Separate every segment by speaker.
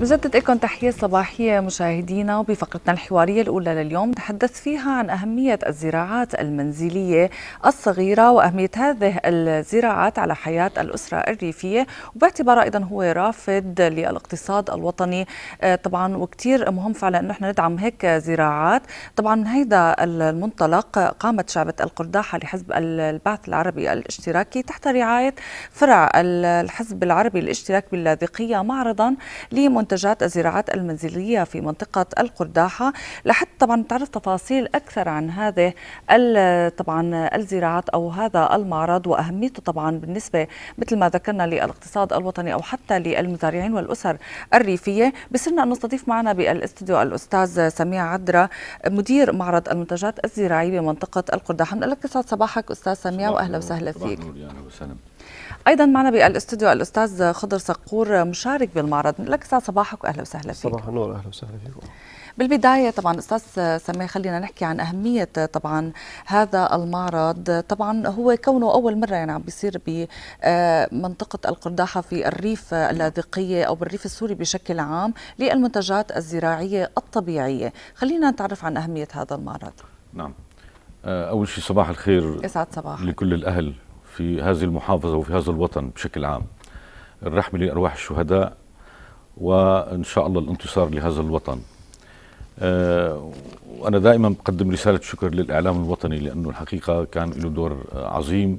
Speaker 1: بجدد لكم تحية صباحية مشاهدينا وبفقرتنا الحوارية الأولى لليوم تحدث فيها عن أهمية الزراعات المنزلية الصغيرة وأهمية هذه الزراعات على حياة الأسرة الريفية وباعتبار أيضا هو رافد للاقتصاد الوطني آه، طبعا وكتير مهم فعلا أنه نحن ندعم هيك زراعات طبعا من هيدا المنطلق قامت شعبة القرداحة لحزب البعث العربي الاشتراكي تحت رعاية فرع الحزب العربي الاشتراكي باللاذقية معرضا لمنتجات منتجات الزراعات المنزلية في منطقة القرداحة لحتى طبعا نتعرف تفاصيل أكثر عن هذه طبعا الزراعات أو هذا المعرض وأهميته طبعا بالنسبة مثل ما ذكرنا للاقتصاد الوطني أو حتى للمزارعين والأسر الريفية بصرنا أن نستضيف معنا بالاستوديو الأستاذ سميع عدرا مدير معرض المنتجات الزراعية بمنطقة القرداحة من لك صباحك أستاذ سميع وأهلا وسهلا فيك أهلا وسهلا ايضا معنا بالاستوديو الاستاذ خضر صقور مشارك بالمعرض لك ساعه صباحك واهلا وسهلا فيك صباح النور اهلا وسهلا فيكم بالبدايه طبعا استاذ سمي خلينا نحكي عن اهميه طبعا هذا المعرض طبعا هو كونه اول مره يعني عم بيصير بمنطقه القرداحه في الريف اللاذقيه او بالريف السوري بشكل عام للمنتجات الزراعيه الطبيعيه خلينا نتعرف عن اهميه هذا المعرض نعم
Speaker 2: اول شيء صباح الخير يسعد صباحك لكل الاهل في هذه المحافظة وفي هذا الوطن بشكل عام الرحمة لأرواح الشهداء وإن شاء الله الانتصار لهذا الوطن وأنا آه، دائما بقدم رسالة شكر للإعلام الوطني لأنه الحقيقة كان له دور عظيم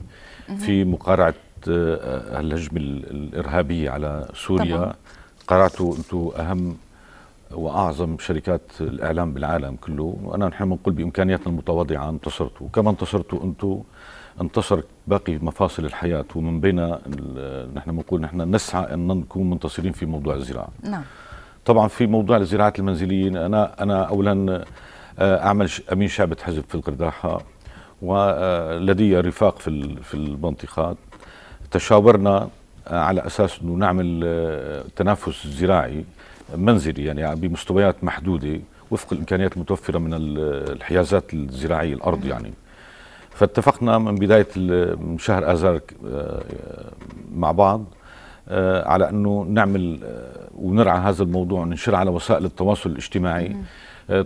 Speaker 2: في مقارعة آه، الهجمة الإرهابية على سوريا طبعا. قرعته أنتم أهم واعظم شركات الاعلام بالعالم كله وانا نحن بنقول بامكانياتنا المتواضعه انتصرتوا وكما انتصرتوا انتم انتصر باقي مفاصل الحياة ومن بين نحن بنقول نحن نسعى أن نكون منتصرين في موضوع الزراعة نعم طبعا في موضوع الزراعات المنزلية أنا أنا أولا آه، أعمل أمين شعبة حزب في القرداحة ولدي آه، رفاق في في المنطقة تشاورنا آه، على أساس أنه نعمل تنافس زراعي منزلي يعني بمستويات محدودة وفق الإمكانيات المتوفرة من الحيازات الزراعية الأرض يعني فاتفقنا من بدايه من شهر اذار آه، مع بعض آه، على انه نعمل آه، ونرعى هذا الموضوع وننشر على وسائل التواصل الاجتماعي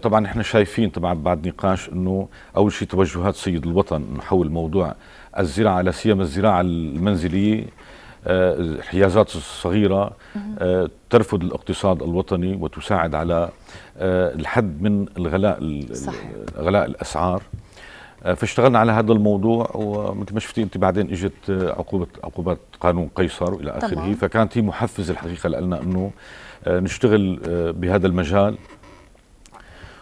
Speaker 2: طبعا احنا شايفين طبعا بعد نقاش انه اول شيء توجهات سيد الوطن حول موضوع الزراعه لا سيما الزراعه المنزليه الحيازات الصغيرة ترفض الاقتصاد الوطني وتساعد على الحد من الغلاء غلاء الأسعار فاشتغلنا على هذا الموضوع ومثل ما شفتي انت بعدين اجت عقوبه عقوبات قانون قيصر والى اخره فكانت هي محفز الحقيقه لنا انه آه، نشتغل آه، بهذا المجال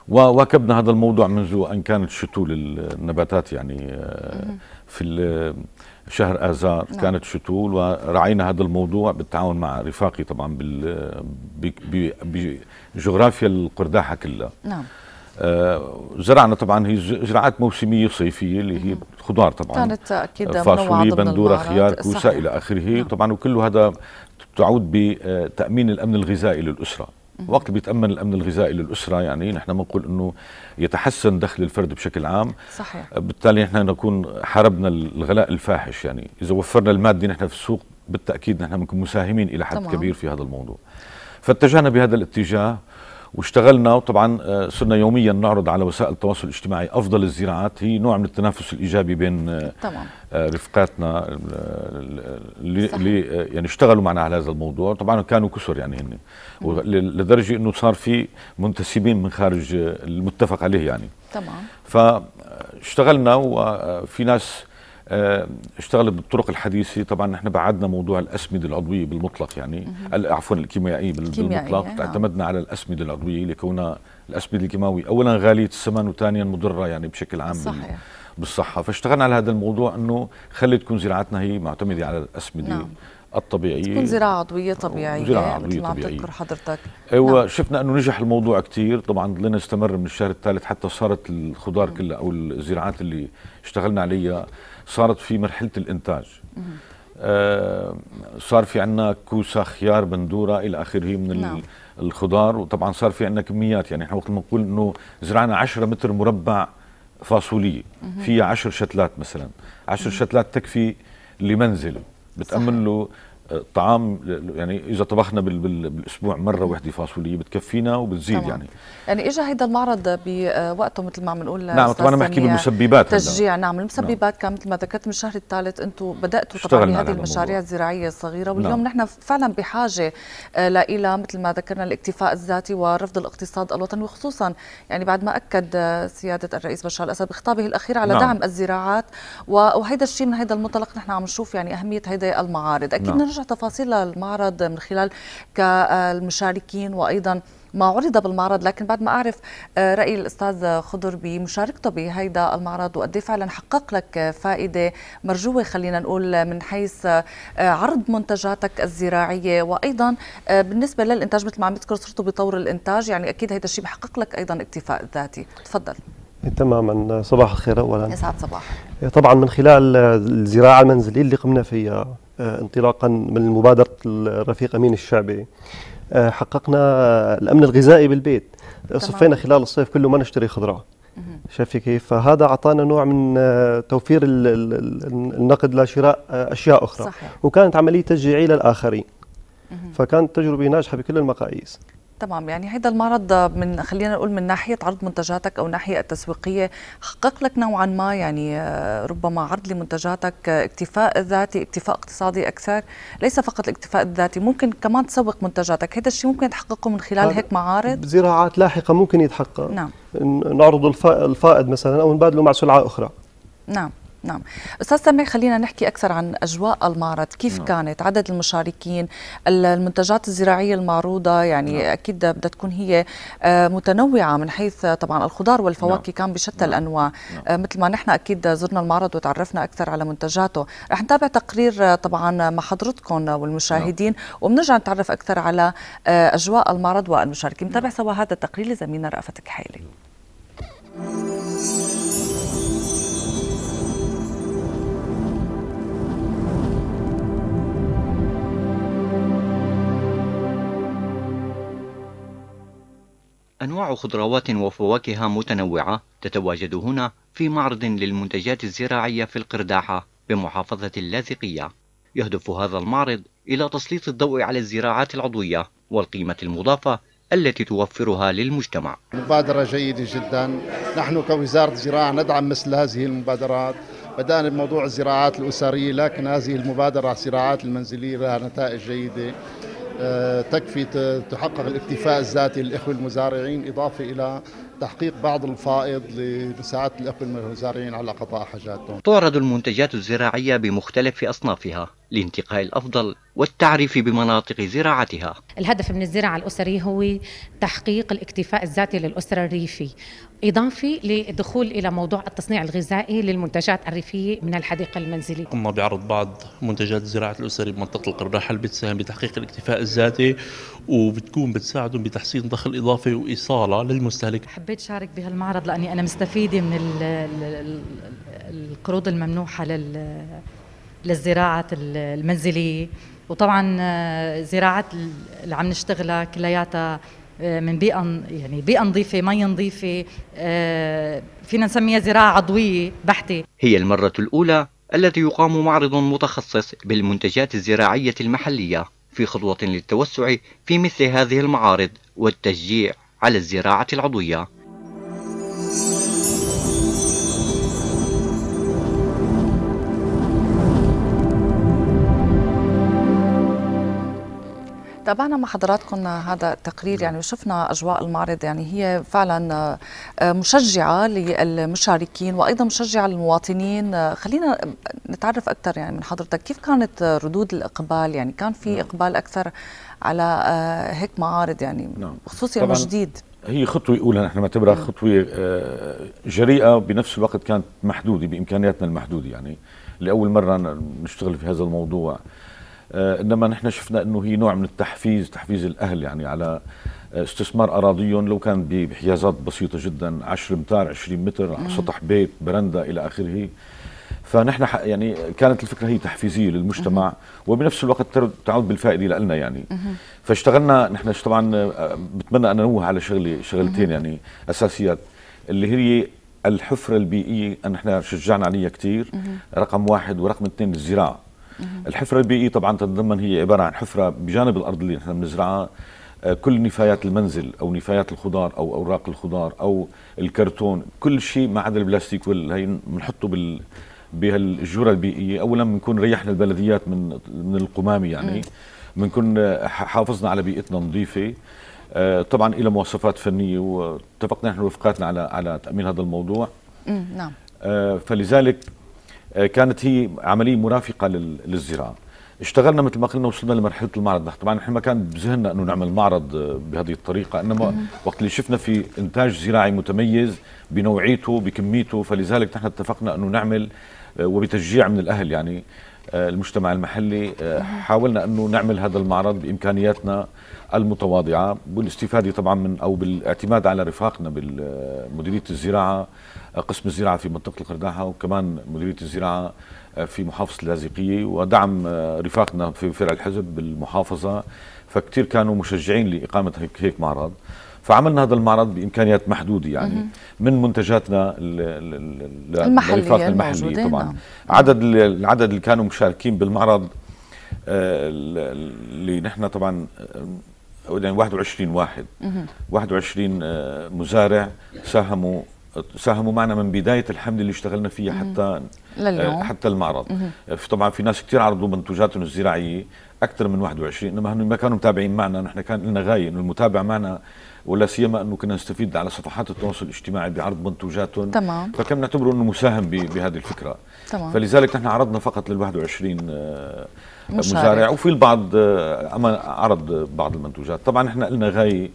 Speaker 2: وواكبنا هذا الموضوع منذ ان كانت شتول النباتات يعني آه، في شهر اذار نعم. كانت شتول ورعينا هذا الموضوع بالتعاون مع رفاقي طبعا بجغرافيا القرداحه كلها نعم آه، زرعنا طبعا هي زراعات موسميه صيفيه اللي هي خضار طبعا كانت
Speaker 1: اكيد آه، فاصوليا بندوره خيار كوسه الى
Speaker 2: اخره نعم. طبعا وكل هذا تعود بتامين آه، الامن الغذائي للاسره وقت بيتامن الامن الغذائي للاسره يعني نحن بنقول انه يتحسن دخل الفرد بشكل عام صحيح بالتالي نحن نكون حاربنا الغلاء الفاحش يعني اذا وفرنا الماده نحن في السوق بالتاكيد نحن بنكون مساهمين الى حد طبعا. كبير في هذا الموضوع فاتجهنا بهذا الاتجاه واشتغلنا وطبعا آه، صرنا يوميا نعرض على وسائل التواصل الاجتماعي افضل الزراعات هي نوع من التنافس الايجابي بين طبعا. آه، آه، رفقاتنا اللي, يعني اشتغلوا معنا على هذا الموضوع طبعا كانوا كسر يعني هن لدرجه انه صار في منتسبين من خارج المتفق عليه يعني تمام فاشتغلنا وفي ناس آه، اشتغلت بالطرق الحديثه طبعا نحن بعدنا موضوع الاسمده العضويه بالمطلق يعني عفوا الكيميائيه بالمطلق يعني آه. اعتمدنا على الاسمده العضويه لكونها الاسمده الكيماويه اولا غاليه الثمن وثانيا مضره يعني بشكل عام صحيح. بالصحه فاشتغلنا على هذا الموضوع انه خلي تكون زراعتنا هي معتمده على الاسمده نعم. الطبيعيه تكون زراعه
Speaker 1: عضويه طبيعيه زراعه عضويه مثل طبيعيه تذكر حضرتك
Speaker 2: وشفنا أيوة، نعم. انه نجح الموضوع كثير طبعا ضلينا نستمر من الشهر الثالث حتى صارت الخضار كلها او الزراعات اللي اشتغلنا عليها صارت في مرحله الانتاج آه صار في عندنا كوسه خيار بندوره الى اخره من نعم. الخضار وطبعا صار في عندنا كميات يعني احنا وقت ما نقول انه زرعنا 10 متر مربع فاصوليه فيها 10 شتلات مثلا 10 شتلات تكفي لمنزل بتامن له الطعام يعني اذا طبخنا بالاسبوع مره وحده فاصوليه بتكفينا وبتزيد طبعا. يعني
Speaker 1: يعني اجى هيدا المعرض بوقته مثل ما عم نقول نعم طبعا انا بحكي بالمسببات تشجيع نعم المسببات نعم. كان مثل ما ذكرت من الشهر الثالث انتم بداتوا طبعا بهذه المشاريع الزراعيه الصغيره نعم. واليوم نعم. نحن فعلا بحاجه آه، لإلى مثل ما ذكرنا الاكتفاء الذاتي ورفض الاقتصاد الوطني وخصوصا يعني بعد ما اكد آه، سياده الرئيس بشار الاسد بخطابه الاخير على نعم. دعم الزراعات وهيدا الشيء من هيدا المنطلق نحن عم نشوف يعني اهميه هيدا المعارض اكيد نعم. نرجع تفاصيل المعرض من خلال المشاركين وايضا ما عرض بالمعرض لكن بعد ما اعرف آه، راي الاستاذ خضر بمشاركته بهيدا المعرض وقد إيه فعلا حقق لك فائده مرجوه خلينا نقول من حيث آه، عرض منتجاتك الزراعيه وايضا آه، بالنسبه للانتاج مثل ما عم بتذكر صرتوا بطور الانتاج يعني اكيد هيدا الشيء بحقق لك ايضا اكتفاء ذاتي تفضل
Speaker 3: تماما صباح الخير اولا يسعد صباحك طبعا من خلال الزراعه المنزليه اللي قمنا فيها آه، انطلاقا من مبادرة الرفيق أمين الشعبي آه، حققنا الأمن الغذائي بالبيت صفينا خلال الصيف كله ما نشتري خضرة شافي كيف فهذا اعطانا نوع من آه، توفير النقد لشراء اشياء اخرى صحيح. وكانت عمليه تشجيعيه للاخرين فكانت تجربه ناجحه بكل المقاييس
Speaker 1: تمام يعني هذا المعرض من خلينا نقول من ناحيه عرض منتجاتك او ناحيه التسويقيه حقق لك نوعا ما يعني آه، ربما عرض لمنتجاتك اكتفاء ذاتي اكتفاء اقتصادي اكثر ليس فقط الاكتفاء الذاتي ممكن كمان تسوق منتجاتك هذا الشيء ممكن تحققه من خلال هيك معارض
Speaker 3: بزراعات لاحقه ممكن يتحقق نعم نعرض الفائض مثلا او نبادله مع سلعه اخرى
Speaker 1: نعم نعم استاذ سامي خلينا نحكي اكثر عن اجواء المعرض كيف نعم. كانت عدد المشاركين المنتجات الزراعيه المعروضه يعني نعم. اكيد بدها تكون هي آه، متنوعه من حيث آه، طبعا الخضار والفواكه نعم. كان بشتى نعم. الانواع نعم. آه، مثل ما نحن اكيد زرنا المعرض وتعرفنا اكثر على منتجاته رح نتابع تقرير طبعا مع حضرتكم والمشاهدين نعم. وبنرجع نتعرف اكثر على اجواء المعرض والمشاركين نتابع سوا هذا التقرير لزميلنا رأفت كحيلي
Speaker 4: أنواع خضروات وفواكه متنوعة تتواجد هنا في معرض للمنتجات الزراعية في القرداحة بمحافظة اللاذقية يهدف هذا المعرض إلى تسليط الضوء على الزراعات العضوية والقيمة المضافة التي توفرها للمجتمع
Speaker 3: مبادرة جيدة جدا نحن كوزارة زراعة ندعم مثل هذه المبادرات بدأنا بموضوع الزراعات الأسرية لكن هذه المبادرة الزراعات المنزلية لها نتائج جيدة آه، تكفي تحقق الاكتفاء الذاتي للاخوه المزارعين اضافه الى تحقيق بعض الفائض لمساعدة الأقلمة المزارعين على قضاء حاجاتهم
Speaker 4: تعرض المنتجات الزراعية بمختلف أصنافها لانتقاء الأفضل والتعريف بمناطق زراعتها
Speaker 3: الهدف من الزراعة الأسرية هو تحقيق الاكتفاء الذاتي للأسرة الريفي إضافة لدخول إلى موضوع التصنيع الغذائي للمنتجات الريفية من الحديقة المنزلية
Speaker 4: قمنا بعرض بعض منتجات زراعة الأسري بمنطقة القرداحل بتساهم بتحقيق الاكتفاء الذاتي
Speaker 3: وبتكون بتساعدهم بتحسين دخل اضافي واصاله للمستهلك حبيت
Speaker 1: شارك بهالمعرض لاني انا مستفيده من القروض الممنوحه لل للزراعه المنزليه وطبعا آه، زراعه اللي عم نشتغلها كلياتها آه، من بيئه يعني بيئه نظيفه مي نظيفه آه، فينا نسميها زراعه عضويه بحته
Speaker 4: هي المره الاولى التي يقام معرض متخصص بالمنتجات الزراعيه المحليه في خطوة للتوسع في مثل هذه المعارض والتشجيع على الزراعة العضوية
Speaker 1: تابعنا مع حضراتكم هذا التقرير يعني وشفنا اجواء المعرض يعني هي فعلا آه، مشجعه للمشاركين وايضا مشجعه للمواطنين آه، خلينا نتعرف اكثر يعني من حضرتك كيف كانت ردود الاقبال يعني كان في نعم. اقبال اكثر على آه، هيك معارض يعني
Speaker 2: خصوصي نعم. جديد هي خطوة أولى نحن نعتبرها خطوة جريئة بنفس الوقت كانت محدودة بإمكانياتنا المحدودة يعني لأول مرة نشتغل في هذا الموضوع آه، انما نحن شفنا انه هي نوع من التحفيز تحفيز الاهل يعني على آه، استثمار اراضيهم لو كان بحيازات بسيطه جدا 10 امتار 20 متر على سطح بيت برندا الى اخره فنحن يعني كانت الفكره هي تحفيزيه للمجتمع وبنفس الوقت تعود بالفائده لنا يعني فاشتغلنا نحن طبعا آه، بتمنى ان انوه على شغله شغلتين يعني اساسيات اللي هي الحفره البيئيه نحن شجعنا عليها كثير رقم واحد ورقم اثنين الزراعه الحفره البيئيه طبعا تتضمن هي عباره عن حفره بجانب الارض اللي نحن بنزرعها آه، كل نفايات المنزل او نفايات الخضار او اوراق الخضار او الكرتون كل شيء ما عدا البلاستيك هي بنحطه بال بهالجوره البيئيه اولا بنكون ريحنا البلديات من من القمامه يعني بنكون آه، حافظنا على بيئتنا نظيفه آه، طبعا الى مواصفات فنيه واتفقنا نحن وفقاتنا على على تامين هذا الموضوع نعم فلذلك آه، كانت هي عمليه مرافقه للزراعه اشتغلنا مثل ما قلنا وصلنا لمرحله المعرض طبعا نحن ما كان بذهننا انه نعمل معرض آه، بهذه الطريقه انما وقت اللي شفنا في انتاج زراعي متميز بنوعيته بكميته فلذلك نحن اتفقنا انه نعمل آه، وبتشجيع من الاهل يعني المجتمع المحلي حاولنا انه نعمل هذا المعرض بامكانياتنا المتواضعه بالاستفاده طبعا من او بالاعتماد على رفاقنا بمديريه الزراعه قسم الزراعه في منطقه القرداحه وكمان مديريه الزراعه آه، في محافظه اللاذقيه ودعم آه، رفاقنا في فرع الحزب بالمحافظه فكتير كانوا مشجعين لاقامه هيك هيك معرض فعملنا هذا المعرض بامكانيات محدوده يعني من منتجاتنا المحليه المحلية طبعا نعم. عدد العدد اللي كانوا مشاركين بالمعرض آه، اللي نحن طبعا يعني 21 واحد 21 مزارع ساهموا ساهموا معنا من بدايه الحمله اللي اشتغلنا فيها حتى
Speaker 4: لليوم. حتى
Speaker 2: المعرض مم. طبعا في ناس كتير عرضوا منتوجاتهم الزراعيه اكثر من 21 انما هم ما كانوا متابعين معنا نحن كان لنا غايه انه المتابع معنا ولا سيما انه كنا نستفيد على صفحات التواصل الاجتماعي بعرض منتوجاتهم تمام فكان نعتبره انه مساهم بهذه الفكره تمام فلذلك نحن عرضنا فقط لل 21 مزارع, مزارع وفي البعض آه، عرض بعض المنتوجات طبعا احنا قلنا غايه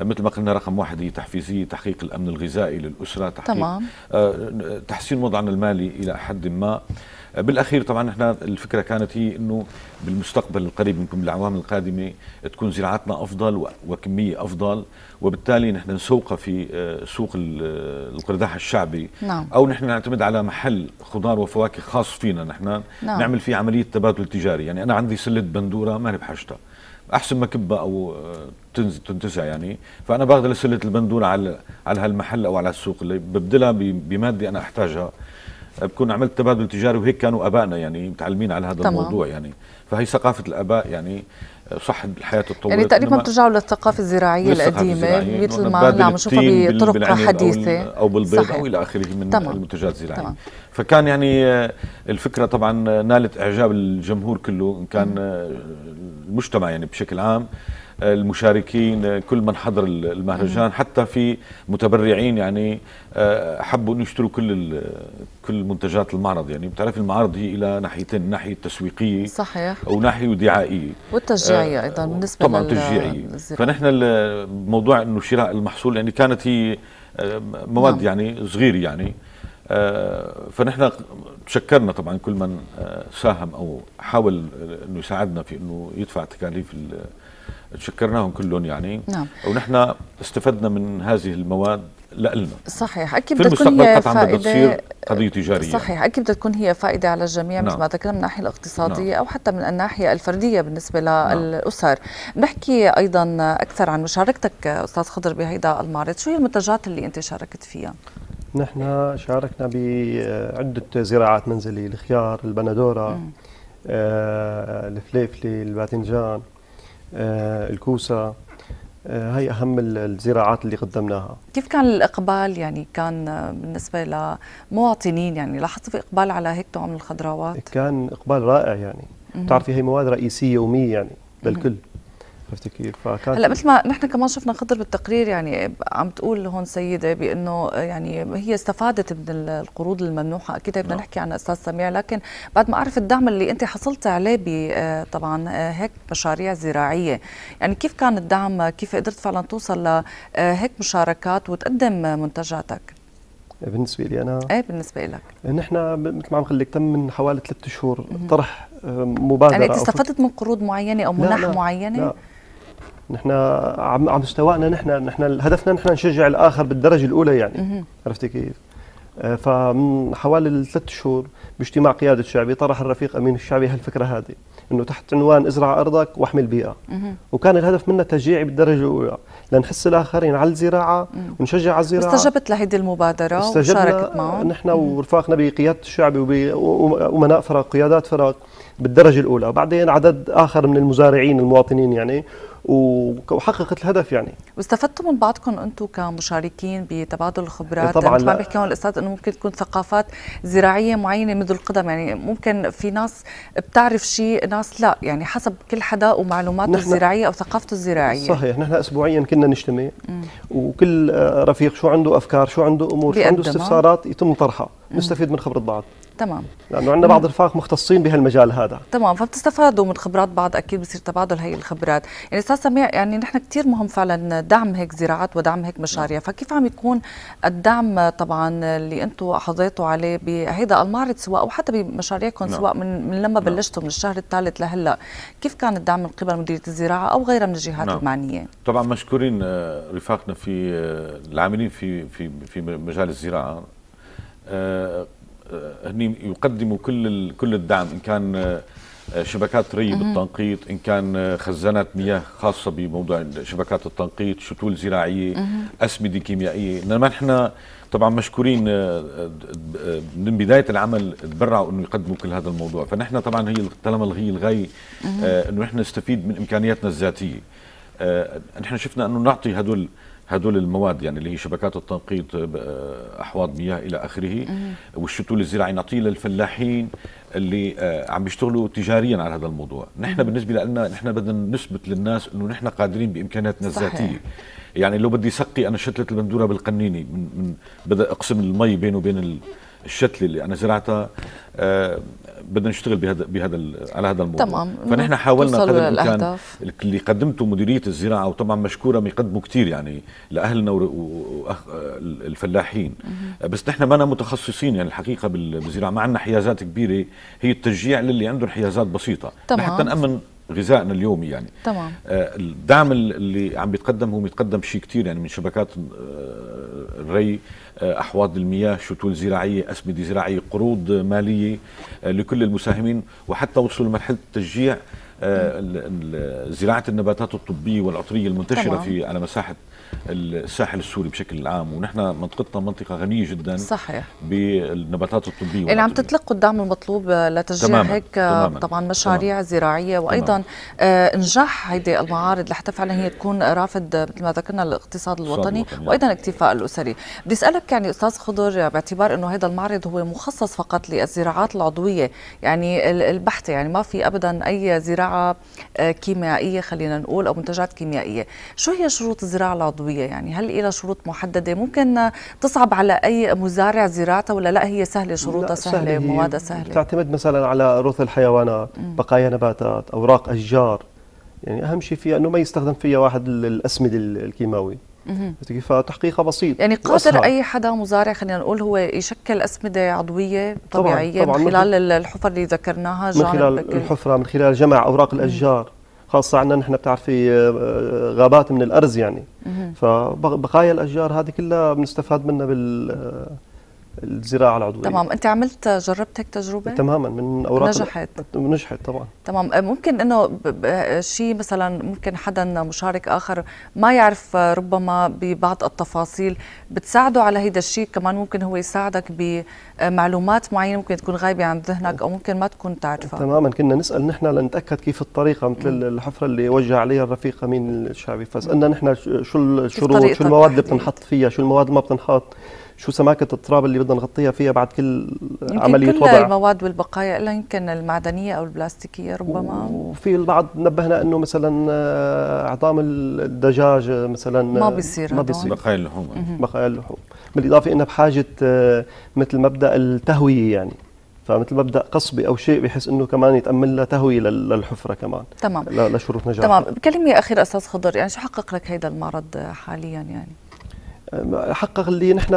Speaker 2: مثل ما قلنا رقم واحد هي تحفيزيه تحقيق الامن الغذائي للاسره تحقيق تمام. آه، تحسين وضعنا المالي الى حد ما بالاخير طبعا احنا الفكره كانت هي انه بالمستقبل القريب يمكن بالاعوام القادمه تكون زراعتنا افضل وكميه افضل وبالتالي نحن نسوقها في آه، سوق آه، القرداح الشعبي نعم. او نحن نعتمد على محل خضار وفواكه خاص فينا نحن نعم. نعمل فيه عمليه تبادل تجاري يعني انا عندي سله بندوره ما بحاجتها احسن ما كبها او آه، تنتزع يعني فانا باخذ سله البندوره على على هالمحل او على السوق اللي ببدلها بماده انا احتاجها بكون عملت تبادل تجاري وهيك كانوا ابائنا يعني متعلمين على هذا تمام. الموضوع يعني فهي ثقافه الاباء يعني صح الحياه الطويله يعني تقريبا بترجعوا
Speaker 1: للثقافه الزراعيه القديمه مثل ما عم نشوفها بطرق حديثه او, أو بالبيض صحيح. او
Speaker 2: الى اخره من المنتجات الزراعيه فكان يعني آه، الفكره طبعا آه، نالت اعجاب الجمهور كله ان كان آه، المجتمع يعني بشكل عام المشاركين كل من حضر المهرجان حتى في متبرعين يعني آه، حبوا انه يشتروا كل كل منتجات المعرض يعني بتعرف المعارض هي الى ناحيتين ناحيه تسويقيه
Speaker 1: صحيح
Speaker 2: وناحيه دعائيه والتشجيعيه آه، ايضا
Speaker 1: بالنسبه طبعا تشجيعيه فنحن
Speaker 2: موضوع انه شراء المحصول يعني كانت هي آه، مواد نعم. يعني صغيره يعني فنحن تشكرنا طبعا كل من ساهم او حاول انه يساعدنا في انه يدفع تكاليف شكرناهم كلهم يعني نعم. ونحن استفدنا من هذه المواد لألنا
Speaker 1: صحيح اكيد بدها تكون هي فائده
Speaker 2: قضيه تجاريه صحيح
Speaker 1: اكيد بدها تكون هي فائده على الجميع نعم. مثل ما ذكرنا من الناحيه الاقتصاديه نعم. او حتى من الناحيه الفرديه بالنسبه نعم. للاسر نعم. نحكي ايضا اكثر عن مشاركتك استاذ خضر بهيدا المعرض شو هي المنتجات اللي انت شاركت فيها
Speaker 3: نحن شاركنا بعده زراعات منزليه الخيار البندوره آه الفليفلي الباذنجان آه، الكوسه آه، هي اهم الزراعات اللي قدمناها
Speaker 1: كيف كان الاقبال يعني كان آه، بالنسبه لمواطنين يعني لاحظتوا في اقبال على هيك نوع من الخضروات
Speaker 3: كان اقبال رائع يعني بتعرفي هي مواد رئيسيه يوميه يعني للكل عرفتي كيف؟ فكانت هلا مثل
Speaker 1: ما نحن كمان شفنا خضر بالتقرير يعني عم تقول هون سيده بانه يعني هي استفادت من القروض الممنوحه اكيد بدنا نعم. نحكي عن استاذ سميع لكن بعد ما اعرف الدعم اللي انت حصلت عليه ب آه، طبعا آه، هيك مشاريع زراعيه يعني كيف كان الدعم كيف قدرت فعلا توصل لهيك آه، مشاركات وتقدم منتجاتك؟
Speaker 3: إيه، بالنسبة لي أنا إيه بالنسبة لك نحن مثل ما عم خليك تم من حوالي ثلاثة شهور طرح مبادرة يعني أنت استفدت
Speaker 1: من قروض معينة أو منح معينة؟ لا
Speaker 3: نحن عم على مستوانا نحن نحن هدفنا نحن نشجع الاخر بالدرجه الاولى يعني عرفتي كيف؟ آه، فمن حوالي ثلاث شهور باجتماع قيادة شعبي طرح الرفيق أمين الشعبي هالفكرة هذه أنه تحت عنوان ازرع أرضك واحمي البيئة وكان الهدف منا تشجيعي بالدرجة الأولى لنحس الآخرين على الزراعة ونشجع على الزراعة
Speaker 1: استجبت لهيدي المبادرة وشاركت معهم
Speaker 3: نحن ورفاقنا بقيادة الشعبي وأمناء فرق قيادات فرق بالدرجة الأولى بعدين عدد آخر من المزارعين المواطنين يعني وحققت الهدف يعني
Speaker 1: واستفدتوا من بعضكم انتم كمشاركين بتبادل الخبرات طبعا ما بيحكي هون الاستاذ انه ممكن تكون ثقافات زراعيه معينه منذ القدم يعني ممكن في ناس بتعرف شيء ناس لا يعني حسب كل حدا ومعلوماته الزراعيه او ثقافته الزراعيه صحيح
Speaker 3: نحن اسبوعيا كنا نجتمع وكل آه، رفيق شو عنده افكار شو عنده امور شو عنده استفسارات يتم طرحها نستفيد من خبره بعض تمام لانه عندنا بعض نعم. الرفاق مختصين بهالمجال هذا
Speaker 1: تمام فبتستفادوا من خبرات بعض اكيد بصير تبادل هي الخبرات يعني استاذ سميع يعني نحن كثير مهم فعلا دعم هيك زراعات ودعم هيك مشاريع نعم. فكيف عم يكون الدعم طبعا اللي انتم حظيتوا عليه بهيدا المعرض سواء او حتى بمشاريعكم نعم. سواء من من لما بلشتوا من الشهر الثالث لهلا كيف كان الدعم من قبل مديريه الزراعه او غيرها من الجهات نعم. المعنيه
Speaker 2: طبعا مشكورين آه، رفاقنا في آه، العاملين في في في مجال الزراعه آه، آه، هني يقدموا كل كل الدعم ان كان آه، شبكات ري بالتنقيط ان كان خزانات مياه خاصه بموضوع شبكات التنقيط شتول زراعيه اسمده كيميائيه انما نحن طبعا مشكورين آه، من بدايه العمل تبرعوا انه يقدموا كل هذا الموضوع فنحن طبعا هي طالما هي الغايه انه نحن نستفيد من امكانياتنا الذاتيه نحن شفنا انه نعطي هدول هدول المواد يعني اللي هي شبكات التنقيط آه، احواض مياه الى اخره والشتول الزراعي نعطيه للفلاحين اللي آه، عم بيشتغلوا تجاريا على هذا الموضوع نحن بالنسبه لنا نحن بدنا نثبت للناس انه نحن قادرين بامكاناتنا الذاتيه يعني لو بدي سقي انا شتله البندوره بالقنينه من, من بدا اقسم المي بينه وبين الشتله اللي انا زرعتها آه، بدنا نشتغل بهذا بهذا على هذا الموضوع تمام فنحن حاولنا قدر الامكان اللي قدمته مديريه الزراعه وطبعا مشكوره بيقدموا كثير يعني لاهلنا والفلاحين بس نحن ما متخصصين يعني الحقيقه بالزراعه ما عندنا حيازات كبيره هي التشجيع للي عندهم حيازات بسيطه تمام. لحتى نامن غذائنا اليومي يعني تمام آه، الدعم اللي عم بيتقدم هو بيتقدم شيء كثير يعني من شبكات آه، الري آه، احواض المياه شتول زراعيه اسمده زراعيه قروض ماليه لكل المساهمين وحتى وصلوا لمرحله التشجيع آه، زراعه النباتات الطبيه والعطريه المنتشره طبعا. في على مساحه الساحل السوري بشكل عام ونحن منطقتنا منطقه غنيه جدا صحيح بالنباتات الطبيه اللي عم
Speaker 1: تتلقوا الدعم المطلوب لتشجيع تماماً. هيك تماماً. طبعا مشاريع تماماً. زراعيه وايضا تماماً. آه نجاح هيدي المعارض لحتى فعلا هي تكون رافد مثل ما ذكرنا الاقتصاد الوطني وايضا الاكتفاء الاسري بدي اسالك يعني استاذ خضر باعتبار انه هذا المعرض هو مخصص فقط للزراعات العضويه يعني البحث يعني ما في ابدا اي زراعه زراعه آه، كيميائيه خلينا نقول او منتجات كيميائيه شو هي شروط الزراعه العضويه يعني هل لها شروط محدده ممكن تصعب على اي مزارع زراعتها ولا لا هي سهله شروطها سهله, سهلة موادها سهله
Speaker 3: تعتمد مثلا على رث الحيوانات بقايا نباتات اوراق اشجار يعني اهم شيء فيها انه ما يستخدم فيها واحد الاسمده الكيماوي فتحقيقها بسيط يعني قادر وأسهل. اي
Speaker 1: حدا مزارع خلينا نقول هو يشكل اسمده عضويه طبيعيه طبعاً طبعاً. من خلال الحفر اللي ذكرناها من خلال
Speaker 3: الحفره من خلال جمع اوراق الاشجار خاصة عندنا نحن بتعرفي آه، آه، غابات من الأرز يعني فبقايا الأشجار هذه كلها بنستفاد منها بال آه، الزراعه العضويه تمام
Speaker 1: انت عملت جربت هيك تجربه تماما
Speaker 3: من اوراق نجحت نجحت طبعا
Speaker 1: تمام ممكن انه شيء مثلا ممكن حدا مشارك اخر ما يعرف ربما ببعض التفاصيل بتساعده على هيدا الشيء كمان ممكن هو يساعدك بمعلومات معينه ممكن تكون غايبه عن ذهنك او ممكن ما تكون تعرفها تماما
Speaker 3: كنا نسال نحن لنتاكد كيف الطريقه مثل الحفره اللي وجه عليها الرفيق امين الشعبي فسالنا نحن شو الشروط شو المواد اللي بتنحط فيها شو المواد ما بتنحط شو سماكه التراب اللي بدنا نغطيها فيها بعد كل عمليه وضع كل
Speaker 1: المواد والبقايا الا يمكن المعدنيه او البلاستيكيه ربما
Speaker 3: وفي البعض نبهنا انه مثلا آه، عظام الدجاج مثلا آه، ما بيصير ما بيصير بقايا اللحوم بقايا اللحوم بالاضافه انها بحاجه آه، مثل مبدا التهويه يعني فمثل مبدا قصبي او شيء بحيث انه كمان يتامن لها تهويه للحفره كمان تمام لشروط نجاح تمام
Speaker 1: كلمه اخيره استاذ خضر يعني شو حقق لك هذا المرض حاليا يعني
Speaker 3: حقق اللي نحن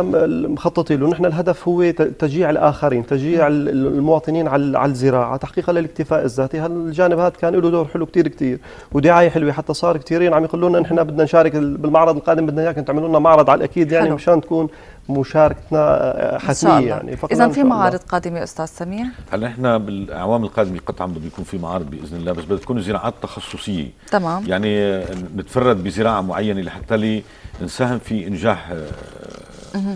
Speaker 3: مخططين له نحن الهدف هو تشجيع الاخرين تشجيع المواطنين على الزراعه تحقيقا للاكتفاء الذاتي هالجانب هذا كان له دور حلو كثير كثير ودعايه حلوه حتى صار كثيرين عم يقولوا لنا نحن بدنا نشارك بالمعرض القادم بدنا اياكم تعملوا لنا معرض على الاكيد يعني مشان تكون مشاركتنا آه، حسيه يعني اذا في معارض
Speaker 1: قادمه استاذ سميع
Speaker 2: هلا نحن بالاعوام القادمه قطعا بده يكون في معارض باذن الله بس بدها تكون زراعات تخصصيه تمام يعني نتفرد بزراعه معينه لحتى لي نساهم في انجاح آه،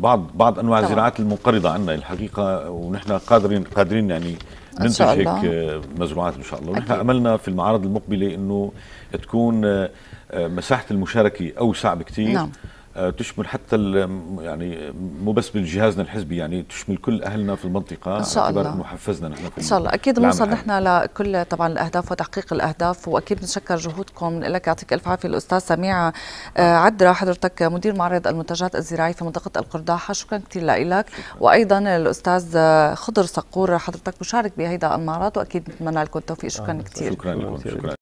Speaker 2: بعض بعض انواع الزراعات المنقرضه عندنا الحقيقه ونحن قادرين قادرين يعني ننتج هيك آه، مزروعات ان شاء الله ونحن املنا في المعارض المقبله انه تكون آه، مساحه المشاركه اوسع بكثير نعم. آه، تشمل حتى يعني مو بس بجهازنا الحزبي يعني تشمل كل اهلنا في المنطقه ان شاء الله محفزنا نحن ان شاء الله اكيد بنوصل نحن
Speaker 1: لكل طبعا الاهداف وتحقيق الاهداف واكيد بنشكر جهودكم لك يعطيك الف عافيه الاستاذ سميع آه، نعم. عدرا حضرتك مدير معرض المنتجات الزراعيه في منطقه القرداحه شكرا كثير لك وايضا الاستاذ خضر صقور حضرتك مشارك بهذا المعرض واكيد بنتمنى لكم التوفيق شكرا آه. كثير شكرا
Speaker 2: لكم شكرا